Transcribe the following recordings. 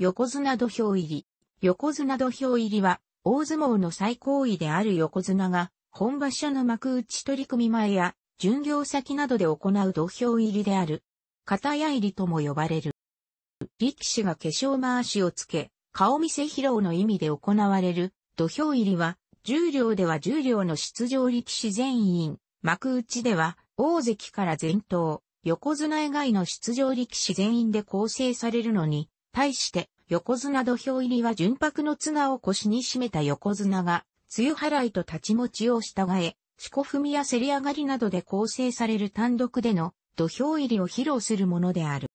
横綱土俵入り。横綱土俵入りは、大相撲の最高位である横綱が、本場所の幕内取組前や、巡業先などで行う土俵入りである。片屋入りとも呼ばれる。力士が化粧回しをつけ、顔見せ披露の意味で行われる、土俵入りは、重量では重量の出場力士全員、幕内では、大関から全頭、横綱以外の出場力士全員で構成されるのに、対して、横綱土俵入りは純白の綱を腰に締めた横綱が、梅雨払いと立ち持ちを従え、四股踏みや競り上がりなどで構成される単独での土俵入りを披露するものである。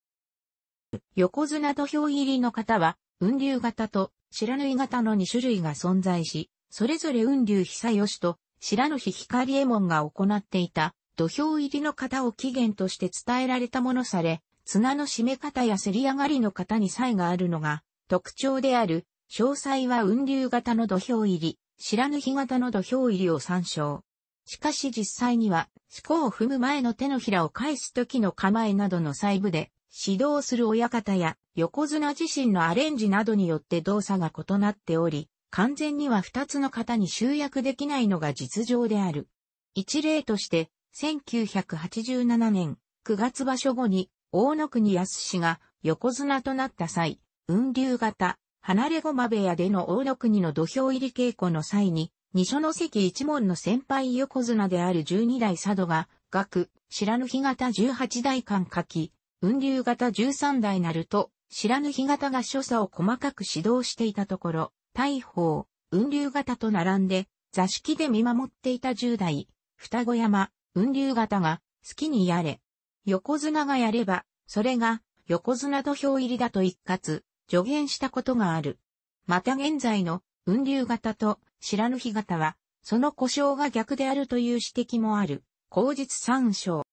横綱土俵入りの方は、雲流型と白縫い型の2種類が存在し、それぞれ雲流久吉と白の日光右衛門が行っていた土俵入りの方を起源として伝えられたものされ、綱の締め方やせり上がりの型に差異があるのが特徴である、詳細は雲流型の土俵入り、らぬ日型の土俵入りを参照。しかし実際には、思考を踏む前の手のひらを返す時の構えなどの細部で、指導する親方や横綱自身のアレンジなどによって動作が異なっており、完全には二つの型に集約できないのが実情である。一例として、1987年9月場所後に大野国康氏が横綱となった際、雲流型、離れ駒部屋での大野国の土俵入り稽古の際に、二所の関一門の先輩横綱である十二代佐渡が、学、白ぬ日型十八代間書き、雲流型十三代なると、白ぬ日型が所作を細かく指導していたところ、大砲、雲流型と並んで、座敷で見守っていた十代、双子山、雲流型が、好きにやれ、横綱がやれば、それが横綱土俵入りだと一括、助言したことがある。また現在の雲流型と白ぬ日型は、その故障が逆であるという指摘もある。口日参照。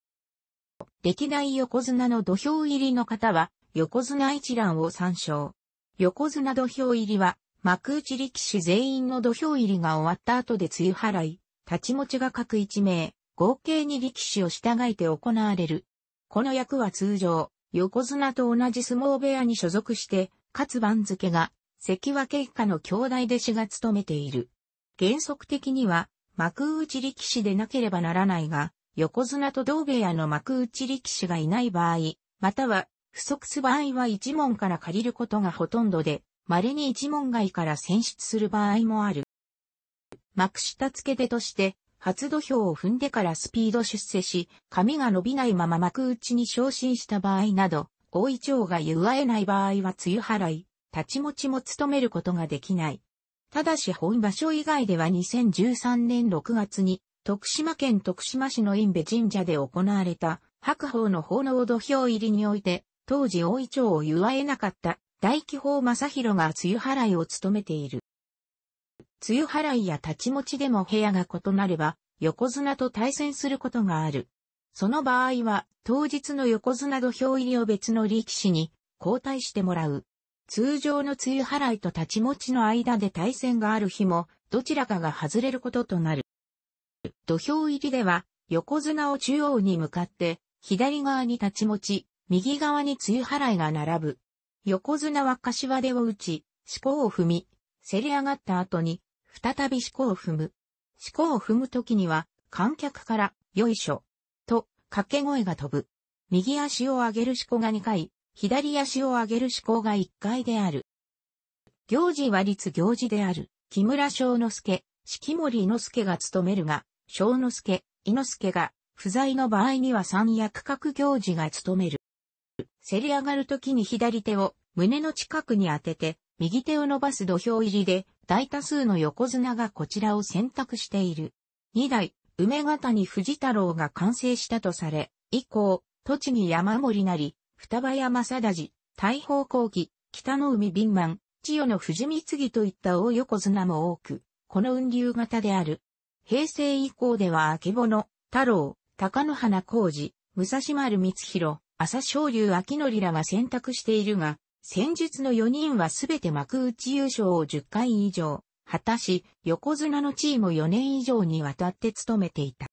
歴代横綱の土俵入りの方は、横綱一覧を参照。横綱土俵入りは、幕内力士全員の土俵入りが終わった後で梅雨払い、立ち持ちが各一名、合計に力士を従えて行われる、この役は通常、横綱と同じ相撲部屋に所属して、かつ番付が、関脇以下の兄弟弟子が務めている。原則的には、幕内力士でなければならないが、横綱と同部屋の幕内力士がいない場合、または、不足す場合は一門から借りることがほとんどで、稀に一門外から選出する場合もある。幕下付け手として、初土俵を踏んでからスピード出世し、髪が伸びないまま幕内に昇進した場合など、大井町が祝えない場合は梅雨払い、立ち持ちも務めることができない。ただし本場所以外では2013年6月に、徳島県徳島市の院部神社で行われた、白鵬の奉納土俵入りにおいて、当時大井町を祝えなかった、大気砲正宏が梅雨払いを務めている。梅雨払いや立ち持ちでも部屋が異なれば、横綱と対戦することがある。その場合は、当日の横綱土俵入りを別の力士に交代してもらう。通常の梅雨払いと立ち持ちの間で対戦がある日も、どちらかが外れることとなる。土俵入りでは、横綱を中央に向かって、左側に立ち持ち、右側に梅雨払いが並ぶ。横綱は柏手を打ち、四方を踏み、競り上がった後に、再び思考を踏む。思考を踏むときには、観客から、よいしょ、と、掛け声が飛ぶ。右足を上げる思考が2回、左足を上げる思考が1回である。行事は立行事である、木村章之助、式森之助が務めるが、章之助、伊之助が、不在の場合には三役格行事が務める。せり上がるときに左手を胸の近くに当てて、右手を伸ばす土俵入りで、大多数の横綱がこちらを選択している。二代、梅型に藤太郎が完成したとされ、以降、栃木山森なり、双葉山定寺、大宝後期、北の海敏満、千代の藤光といった大横綱も多く、この雲流型である。平成以降では、あけぼの、太郎、高野花浩二、武蔵丸光弘、朝青龍秋則らが選択しているが、戦術の4人はすべて幕内優勝を10回以上、果たし、横綱の地位も4年以上にわたって務めていた。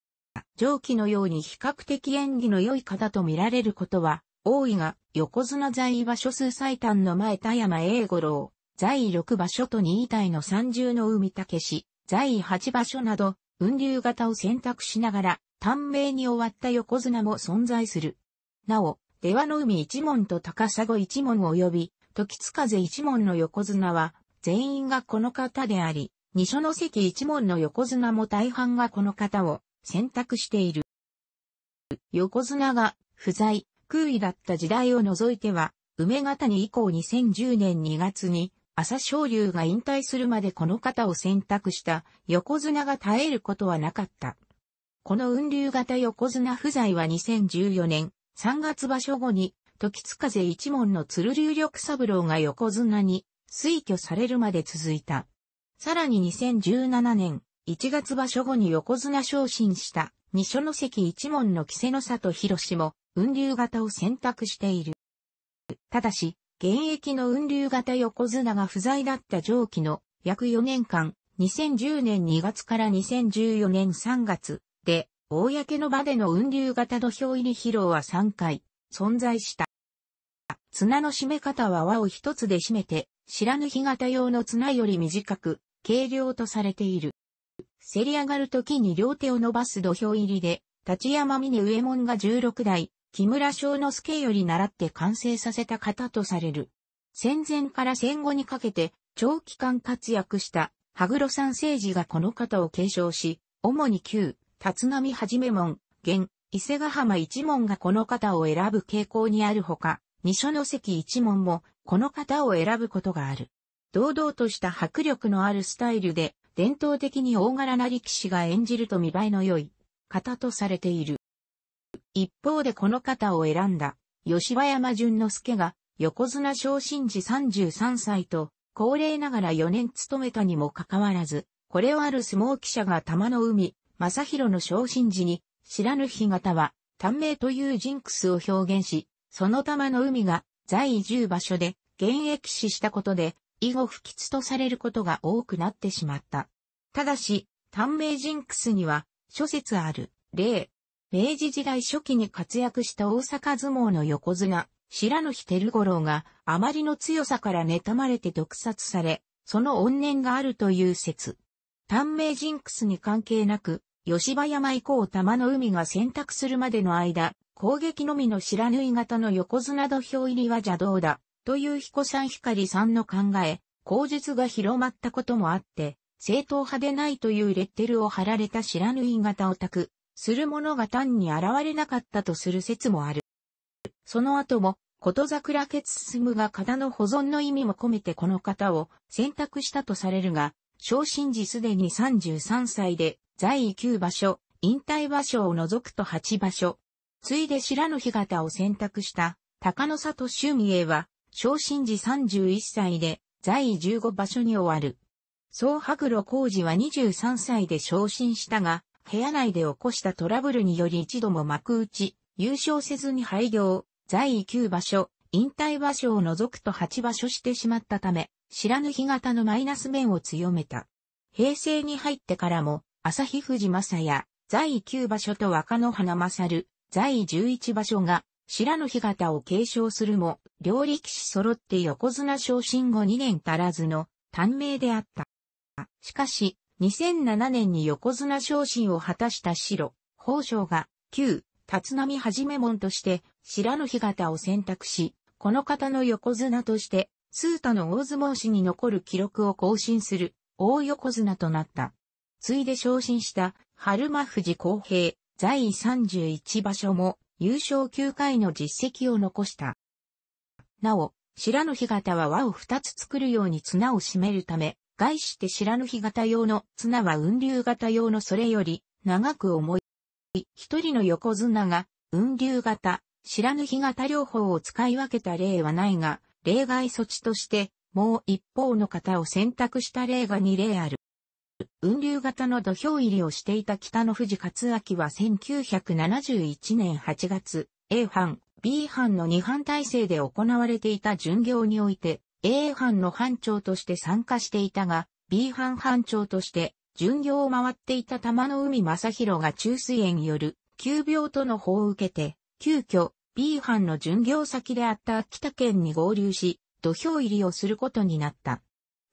上記のように比較的演技の良い方と見られることは、多いが、横綱在位場所数最短の前田山英五郎、在位6場所と2位体の三重の海武氏、在位8場所など、雲流型を選択しながら、短命に終わった横綱も存在する。なお、出羽の海一門と高砂一門及び、時津風一門の横綱は、全員がこの方であり、二所の関一門の横綱も大半がこの方を選択している。横綱が不在、空位だった時代を除いては、梅方に以降2010年2月に、朝昇龍が引退するまでこの方を選択した横綱が耐えることはなかった。この雲流型横綱不在は2014年、3月場所後に、時津風一門の鶴竜力三郎が横綱に推挙されるまで続いた。さらに2017年、1月場所後に横綱昇進した二所の関一門の木瀬の里博も雲流型を選択している。ただし、現役の雲流型横綱が不在だった上記の約4年間、2010年2月から2014年3月で公の場での雲流型土俵入り披露は3回存在した。綱の締め方は輪を一つで締めて、らぬ日型用の綱より短く、軽量とされている。競り上がる時に両手を伸ばす土俵入りで、立山峰上門が16代、木村正之助より習って完成させた型とされる。戦前から戦後にかけて、長期間活躍した、羽黒山政治がこの型を継承し、主に旧、立浪はじめ門、現、伊勢ヶ浜一門がこの方を選ぶ傾向にあるほか、二所の関一門もこの方を選ぶことがある。堂々とした迫力のあるスタイルで、伝統的に大柄な力士が演じると見栄えの良い方とされている。一方でこの方を選んだ、吉羽山淳之介が、横綱昇進時33歳と、高齢ながら4年務めたにもかかわらず、これをある相撲記者が玉の海、正宏の昇進時に、知らぬ日方は、短命というジンクスを表現し、その玉の海が在位0場所で現役死したことで、以後不吉とされることが多くなってしまった。ただし、短命ジンクスには、諸説ある、例。明治時代初期に活躍した大阪相撲の横綱、白ぬ日照五郎が、あまりの強さから妬まれて毒殺され、その怨念があるという説。短命ジンクスに関係なく、吉羽山以降玉の海が選択するまでの間、攻撃のみの白縫い型の横綱土俵入りは邪道だ、という彦さん光さんの考え、口述が広まったこともあって、正統派でないというレッテルを貼られた白縫い型を託する者が単に現れなかったとする説もある。その後も、こと桜決進が型の保存の意味も込めてこの型を選択したとされるが、昇進時すでに33歳で在位9場所、引退場所を除くと8場所。ついで白の干潟を選択した高野里俊美は、昇進時31歳で在位15場所に終わる。総白露工事は23歳で昇進したが、部屋内で起こしたトラブルにより一度も幕打ち、優勝せずに廃業、在位9場所、引退場所を除くと8場所してしまったため、知らぬ日型のマイナス面を強めた。平成に入ってからも、朝日藤正也、在位9場所と若野花勝、在位11場所が、白の干潟を継承するも、両力士揃って横綱昇進後2年足らずの、短命であった。しかし、2007年に横綱昇進を果たした白、宝生が、旧、立浪はじめ門として、白の干潟を選択し、この方の横綱として、スータの大相撲史に残る記録を更新する、大横綱となった。ついで昇進した春間富士公平、在位31場所も優勝9回の実績を残した。なお、白の日型は輪を2つ作るように綱を締めるため、外して白の日型用の綱は雲流型用のそれより長く重い。一人の横綱が雲流型、白の日型両方を使い分けた例はないが、例外措置として、もう一方の型を選択した例が2例ある。雲流型の土俵入りをしていた北の富士勝明は1971年8月、A 班、B 班の2班体制で行われていた巡業において、A 班の班長として参加していたが、B 班班長として、巡業を回っていた玉の海正宏が中水炎による、急病との報を受けて、急遽、B 班の巡業先であった秋田県に合流し、土俵入りをすることになった。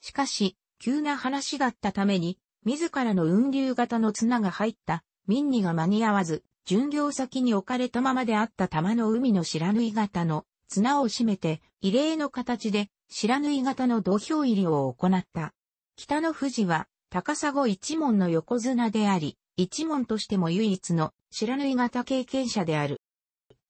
しかし、急な話だったために、自らの雲流型の綱が入った、民にが間に合わず、巡業先に置かれたままであった玉の海の白縫い型の綱を締めて、異例の形で白縫い型の土俵入りを行った。北の富士は高砂一門の横綱であり、一門としても唯一の白縫い型経験者である。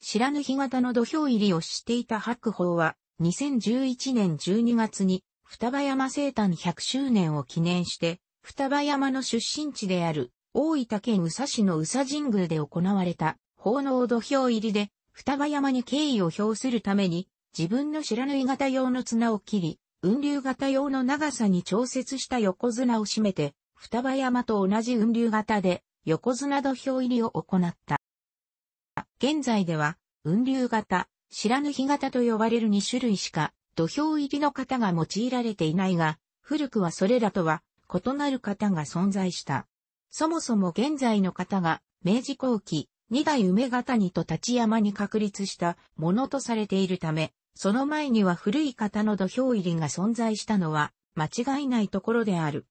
白縫い型の土俵入りをしていた白鵬は、2011年12月に双葉山生誕100周年を記念して、双葉山の出身地である、大分県宇佐市の宇佐神宮で行われた、奉納土俵入りで、双葉山に敬意を表するために、自分のらぬい型用の綱を切り、雲流型用の長さに調節した横綱を締めて、双葉山と同じ雲流型で、横綱土俵入りを行った。現在では、雲流型、らぬ日型と呼ばれる2種類しか土俵入りの型が用いられていないが、古くはそれらとは異なる型が存在した。そもそも現在の型が明治後期、二代梅型にと立山に確立したものとされているため、その前には古い型の土俵入りが存在したのは間違いないところである。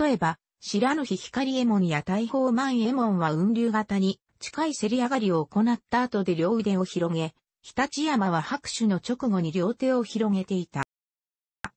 例えば、白の日光右衛門や大砲万右衛門は雲流型に近い競り上がりを行った後で両腕を広げ、日立山は拍手の直後に両手を広げていた。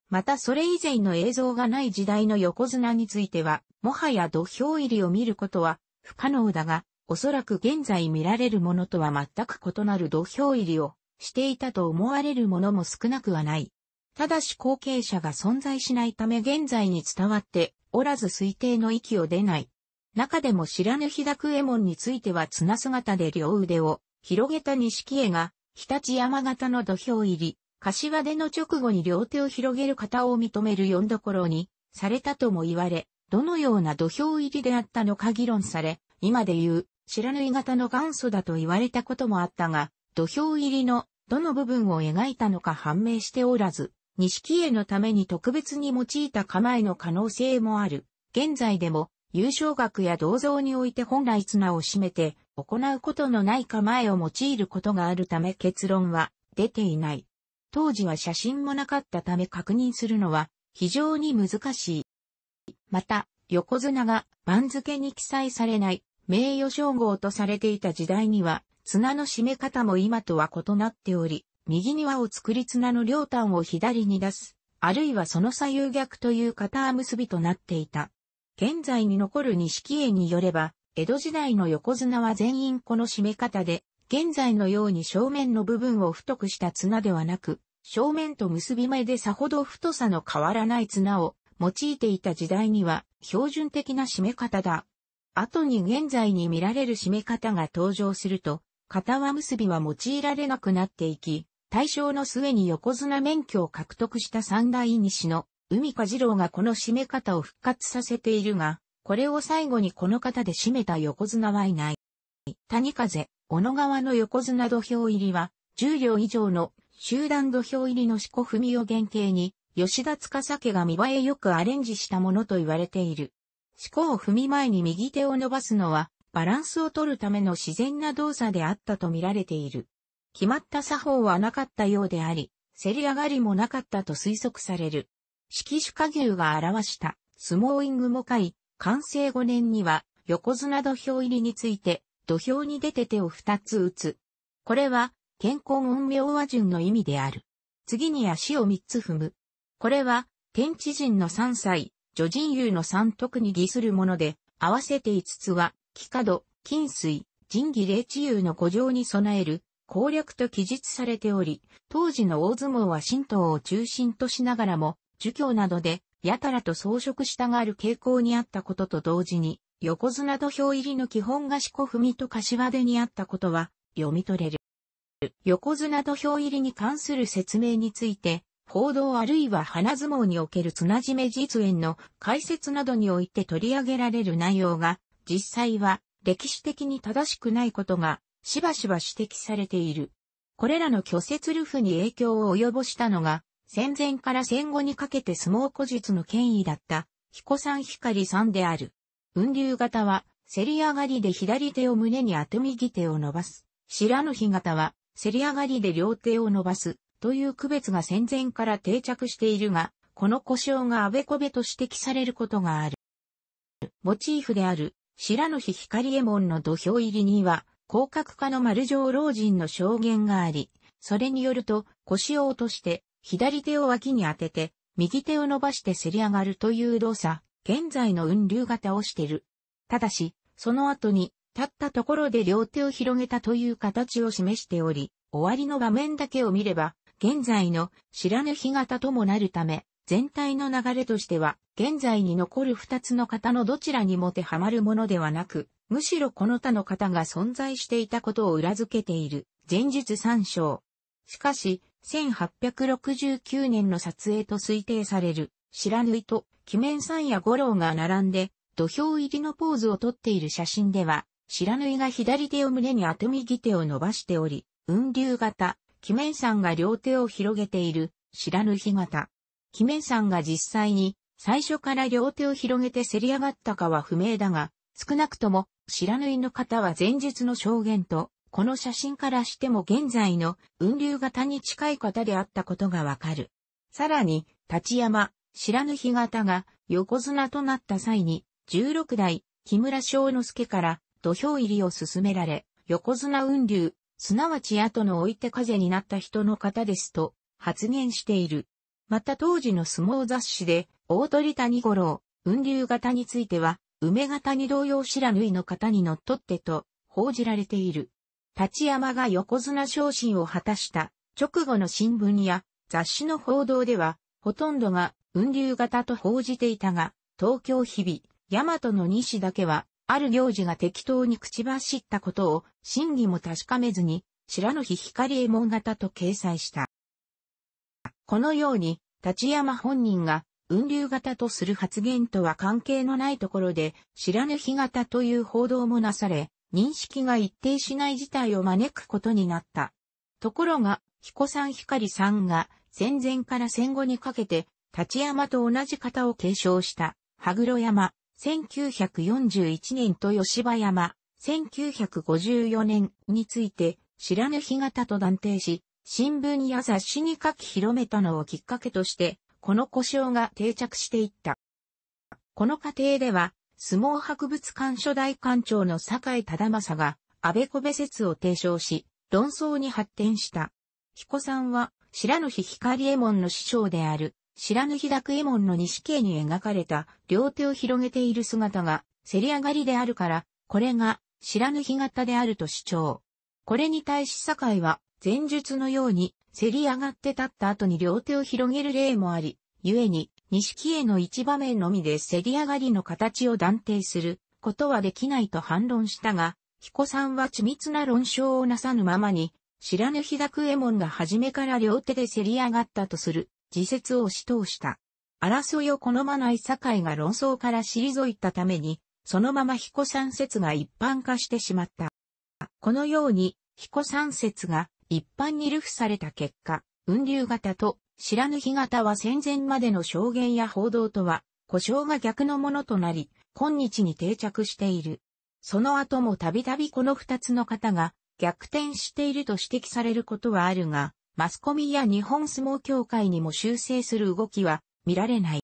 またそれ以前の映像がない時代の横綱については、もはや土俵入りを見ることは不可能だが、おそらく現在見られるものとは全く異なる土俵入りをしていたと思われるものも少なくはない。ただし後継者が存在しないため現在に伝わっておらず推定の域を出ない。中でも知らぬ日田右衛門については綱姿で両腕を広げた錦絵が日立山形の土俵入り、柏での直後に両手を広げる方を認めるんどころに、されたとも言われ、どのような土俵入りであったのか議論され、今で言う、知らぬい型の元祖だと言われたこともあったが、土俵入りのどの部分を描いたのか判明しておらず、錦絵のために特別に用いた構えの可能性もある。現在でも、優勝額や銅像において本来綱を占めて、行うことのない構えを用いることがあるため結論は出ていない。当時は写真もなかったため確認するのは非常に難しい。また、横綱が番付に記載されない名誉称号とされていた時代には綱の締め方も今とは異なっており、右に輪を作り綱の両端を左に出す、あるいはその左右逆という片結びとなっていた。現在に残る錦絵によれば、江戸時代の横綱は全員この締め方で、現在のように正面の部分を太くした綱ではなく、正面と結び目でさほど太さの変わらない綱を用いていた時代には標準的な締め方だ。後に現在に見られる締め方が登場すると、片輪結びは用いられなくなっていき、大正の末に横綱免許を獲得した三代西の海か次郎がこの締め方を復活させているが、これを最後にこの方で締めた横綱はいない。谷風、小野川の横綱土俵入りは、10両以上の集団土俵入りの四股踏みを原型に、吉田司家が見栄えよくアレンジしたものと言われている。四股を踏み前に右手を伸ばすのは、バランスを取るための自然な動作であったと見られている。決まった作法はなかったようであり、競り上がりもなかったと推測される。色種加牛が表した、スモーイングもかい、完成5年には横綱土俵入りについて土俵に出て手を2つ打つ。これは健康陰陽和順の意味である。次に足を3つ踏む。これは天地人の3歳、女人優の3徳に儀するもので、合わせて5つは、気角、金水、仁義霊地優の五条に備える、攻略と記述されており、当時の大相撲は神道を中心としながらも、儒教などでやたらと装飾したがる傾向にあったことと同時に、横綱土俵入りの基本が四股踏みと柏手にあったことは読み取れる。横綱土俵入りに関する説明について、報道あるいは花相撲における綱締め実演の解説などにおいて取り上げられる内容が、実際は歴史的に正しくないことが、しばしば指摘されている。これらの虚説ルフに影響を及ぼしたのが、戦前から戦後にかけて相撲古術の権威だった、彦山光さんである。雲流型は、競り上がりで左手を胸に当て右手を伸ばす。白の日型は、競り上がりで両手を伸ばす、という区別が戦前から定着しているが、この故障があべこべと指摘されることがある。モチーフである、白の日光右衛門の土俵入りには、広角化の丸上老人の証言があり、それによると腰を落として左手を脇に当てて、右手を伸ばしてせり上がるという動作、現在の雲流型をしてる。ただし、その後に、立ったところで両手を広げたという形を示しており、終わりの場面だけを見れば、現在の知らぬ日型ともなるため、全体の流れとしては、現在に残る二つの型のどちらにもてはまるものではなく、むしろこの他の型が存在していたことを裏付けている、前述参照。しかし、1869年の撮影と推定される、白縫いと、鬼面んや五郎が並んで、土俵入りのポーズを撮っている写真では、白縫いが左手を胸に当て右手を伸ばしており、雲流型、鬼面んが両手を広げている、白縫い型。鬼面んが実際に、最初から両手を広げて競り上がったかは不明だが、少なくとも、白縫いの方は前日の証言とこの写真からしても現在の雲流型に近い方であったことがわかる。さらに、立山、白ぬ日型が横綱となった際に、16代、木村正之助から土俵入りを進められ、横綱雲流、すなわち後の置いて風になった人の方ですと発言している。また当時の相撲雑誌で、大鳥谷五郎、雲流型については、梅型に同様白ぬいの型にのっとってと報じられている。立山が横綱昇進を果たした直後の新聞や雑誌の報道では、ほとんどが雲流型と報じていたが、東京日々、大和の西だけは、ある行事が適当に口走ったことを、真偽も確かめずに、白の日光右衛門型と掲載した。このように、立山本人が、雲流型とする発言とは関係のないところで、白のぬ日型という報道もなされ、認識が一定しない事態を招くことになった。ところが、彦さん光さんが戦前から戦後にかけて、立山と同じ型を継承した、羽黒山、1941年と吉葉山、1954年について、知らぬ日型と断定し、新聞や雑誌に書き広めたのをきっかけとして、この故障が定着していった。この過程では、相撲博物館初代館長の坂井忠正が、安倍小部説を提唱し、論争に発展した。彦さんは、白ぬ日光右衛門の師匠である、白ぬ日楽右衛門の西系に描かれた、両手を広げている姿が、せり上がりであるから、これが、白ぬ日型であると主張。これに対し酒井は、前述のように、せり上がって立った後に両手を広げる例もあり、故に、錦絵の一場面のみで競り上がりの形を断定することはできないと反論したが、彦さんは緻密な論証をなさぬままに、知らぬ日高右衛門が初めから両手で競り上がったとする自説を死闘した。争いを好まない堺が論争から退いたために、そのまま彦三説が一般化してしまった。このように、彦三説が一般に流布された結果、雲流型と知らぬ日型は戦前までの証言や報道とは、故障が逆のものとなり、今日に定着している。その後もたびたびこの二つの方が逆転していると指摘されることはあるが、マスコミや日本相撲協会にも修正する動きは見られない。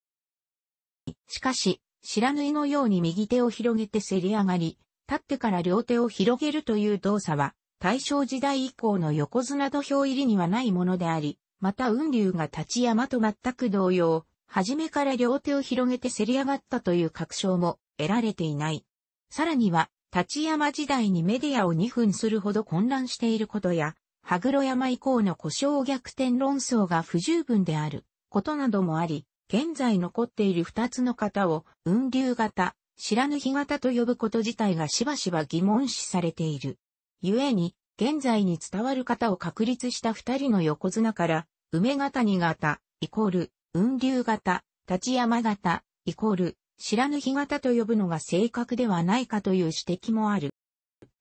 しかし、知らぬいのように右手を広げてせり上がり、立ってから両手を広げるという動作は、大正時代以降の横綱土俵入りにはないものであり、また雲龍が立山と全く同様、初めから両手を広げて競り上がったという確証も得られていない。さらには、立山時代にメディアを2分するほど混乱していることや、羽黒山以降の故障逆転論争が不十分であることなどもあり、現在残っている2つの型を雲流型、知らぬ日型と呼ぶこと自体がしばしば疑問視されている。故に、現在に伝わる型を確立した二人の横綱から、梅型に型、イコール、雲流型、立山型、イコール、白日型と呼ぶのが正確ではないかという指摘もある。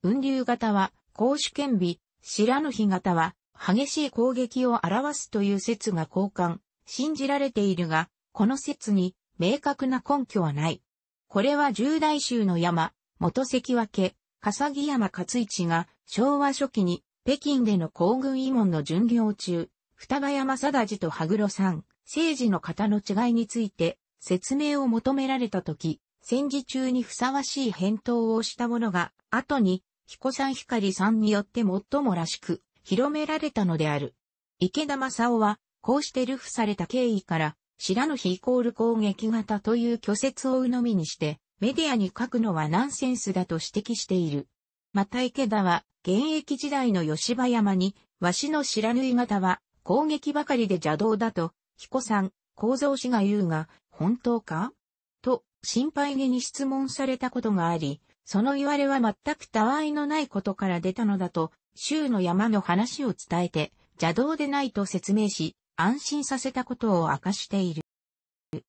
雲流型は、権守知ら白日型は、激しい攻撃を表すという説が交換、信じられているが、この説に明確な根拠はない。これは十大衆の山、元関脇、笠木山勝一が昭和初期に北京での皇軍慰問の巡業中、双葉山貞治と羽黒さん、政治の方の違いについて説明を求められた時、戦時中にふさわしい返答をしたものが、後に、彦さん光さんによって最もらしく、広められたのである。池田正夫は、こうして流布された経緯から、白の日イコール攻撃型という虚説を鵜呑みにして、メディアに書くのはナンセンスだと指摘している。また池田は、現役時代の吉羽山に、わしの知らぬ方は、攻撃ばかりで邪道だと、彦さん、構造氏が言うが、本当かと、心配げに質問されたことがあり、その言われは全くたわいのないことから出たのだと、州の山の話を伝えて、邪道でないと説明し、安心させたことを明かしている。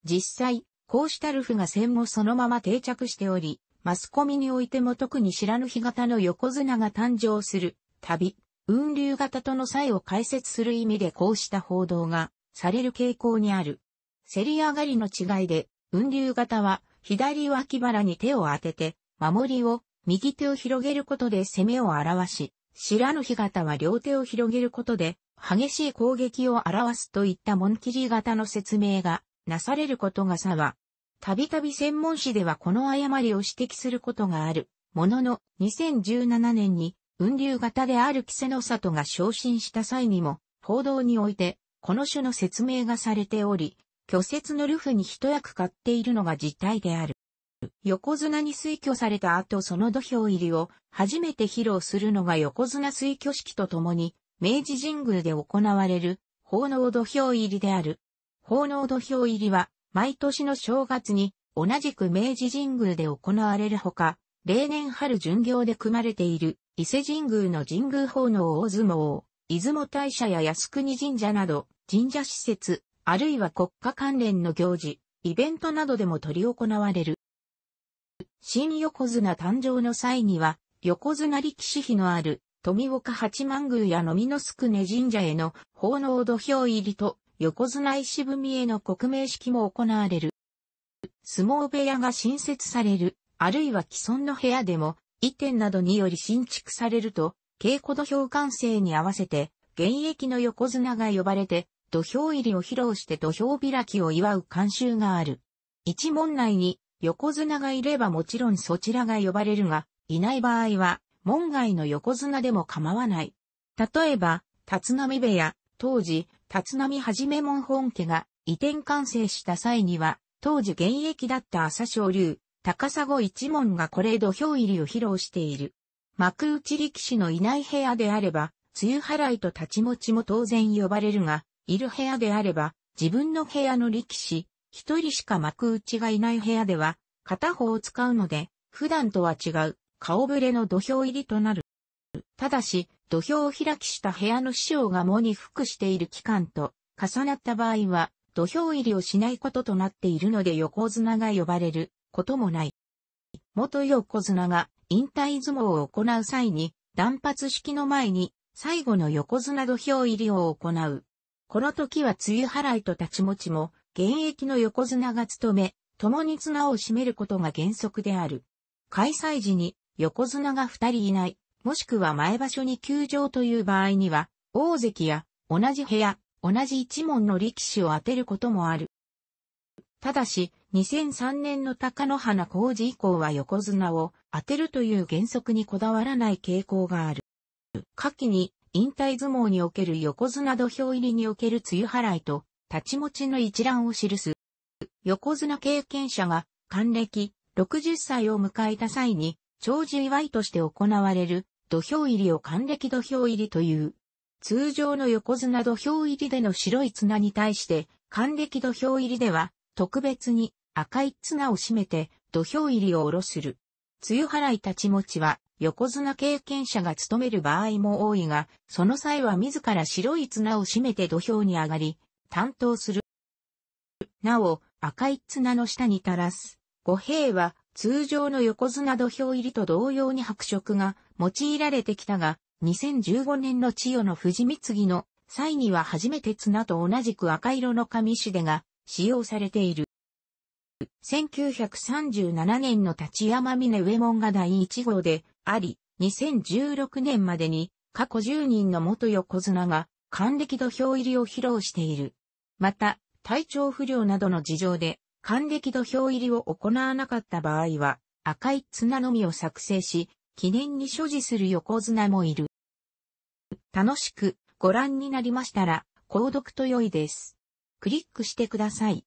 実際、こうしたルフが戦後そのまま定着しており、マスコミにおいても特に知らぬ日型の横綱が誕生する、旅、雲流型との差異を解説する意味でこうした報道がされる傾向にある。競り上がりの違いで、雲流型は左脇腹に手を当てて、守りを右手を広げることで攻めを表し、知らぬ日型は両手を広げることで激しい攻撃を表すといった紋切り型の説明がなされることが差はたびたび専門誌ではこの誤りを指摘することがある。ものの、2017年に、雲流型である稀勢の里が昇進した際にも、報道において、この種の説明がされており、虚説のルフに一役買っているのが実態である。横綱に推挙された後その土俵入りを初めて披露するのが横綱推挙式とともに、明治神宮で行われる、奉納土俵入りである。奉納土俵入りは、毎年の正月に同じく明治神宮で行われるほか、例年春巡業で組まれている伊勢神宮の神宮奉納大相撲、出雲大社や靖国神社など神社施設、あるいは国家関連の行事、イベントなどでも執り行われる。新横綱誕生の際には、横綱力士碑のある富岡八幡宮やのみのすくね神社への奉納土俵入りと横綱石踏みへの国名式も行われる。相撲部屋が新設される、あるいは既存の部屋でも、移転などにより新築されると、稽古土俵完成に合わせて、現役の横綱が呼ばれて、土俵入りを披露して土俵開きを祝う慣習がある。一門内に横綱がいればもちろんそちらが呼ばれるが、いない場合は、門外の横綱でも構わない。例えば、立浪部屋、当時、立浪はじめ門本家が移転完成した際には、当時現役だった朝青龍、高砂一門がこれ土俵入りを披露している。幕内力士のいない部屋であれば、梅雨払いと立ち持ちも当然呼ばれるが、いる部屋であれば、自分の部屋の力士、一人しか幕内がいない部屋では、片方を使うので、普段とは違う、顔ぶれの土俵入りとなる。ただし、土俵を開きした部屋の師匠が藻に服している期間と重なった場合は、土俵入りをしないこととなっているので横綱が呼ばれることもない。元横綱が引退相撲を行う際に、断髪式の前に最後の横綱土俵入りを行う。この時は梅雨払いと立ち持ちも、現役の横綱が務め、共に綱を締めることが原則である。開催時に横綱が二人いないもしくは前場所に休場という場合には、大関や同じ部屋、同じ一門の力士を当てることもある。ただし、2003年の高野花工事以降は横綱を当てるという原則にこだわらない傾向がある。下記に引退相撲における横綱土俵入りにおける梅雨払いと立ち持ちの一覧を記す。横綱経験者が還暦60歳を迎えた際に長寿祝いとして行われる土俵入りを還暦土俵入りという。通常の横綱土俵入りでの白い綱に対して、還暦土俵入りでは、特別に赤い綱を締めて土俵入りを下ろする。露払い立ち持ちは、横綱経験者が務める場合も多いが、その際は自ら白い綱を締めて土俵に上がり、担当する。なお、赤い綱の下に垂らす。五兵は通常の横綱土俵入りと同様に白色が用いられてきたが、2015年の千代の富士ぎの際には初めて綱と同じく赤色の紙紙でが使用されている。1937年の立山峰上門が第1号であり、2016年までに過去10人の元横綱が還暦土俵入りを披露している。また、体調不良などの事情で還暦土俵入りを行わなかった場合は、赤い綱のみを作成し、記念に所持する横綱もいる。楽しくご覧になりましたら、購読と良いです。クリックしてください。